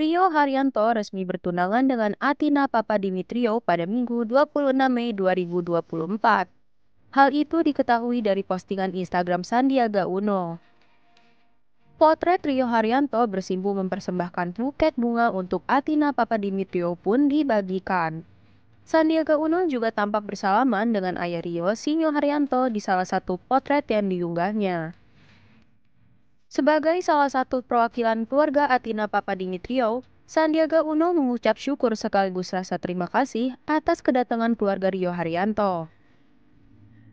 Rio Haryanto resmi bertunangan dengan Atina Papa Dimitrio pada Minggu 26 Mei 2024. Hal itu diketahui dari postingan Instagram Sandiaga Uno. Potret Rio Haryanto bersimbu mempersembahkan buket bunga untuk Atina Papa Dimitrio pun dibagikan. Sandiaga Uno juga tampak bersalaman dengan ayah Rio Sinyo Haryanto di salah satu potret yang diunggahnya. Sebagai salah satu perwakilan keluarga Atina Papa Dimitrio, Sandiaga Uno mengucap syukur sekaligus rasa terima kasih atas kedatangan keluarga Rio Haryanto.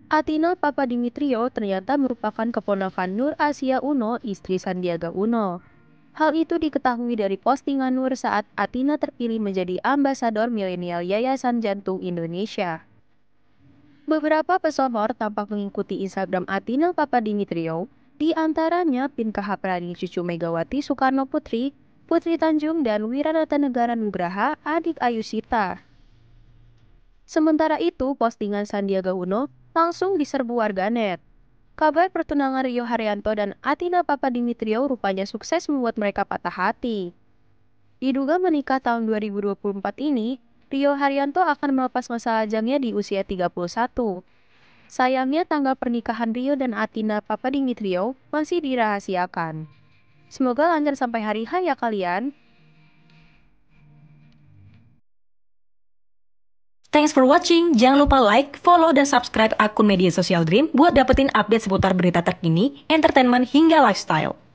Atina Papa Dimitrio ternyata merupakan keponakan Nur Asia Uno, istri Sandiaga Uno. Hal itu diketahui dari postingan Nur saat Atina terpilih menjadi ambasador milenial Yayasan Jantung Indonesia. Beberapa pesohor tampak mengikuti Instagram Atina Papa Dimitrio. Di antaranya Pinka Pradi cucu Megawati Soekarno Putri, Putri Tanjung dan Wiranata Negara Nugraha, adik Ayu Sita. Sementara itu, postingan Sandiaga Uno langsung diserbu warganet. Kabar pertunangan Rio Haryanto dan Atina Papa Dimitrio rupanya sukses membuat mereka patah hati. Diduga menikah tahun 2024 ini, Rio Haryanto akan melepas masa ajangnya di usia 31. Sayangnya tanggal pernikahan Rio dan Atina Papa Dimitrio masih dirahasiakan. Semoga lancar sampai hari H ya kalian. Thanks for watching. Jangan lupa like, follow, dan subscribe akun media sosial Dream buat dapetin update seputar berita terkini, entertainment, hingga lifestyle.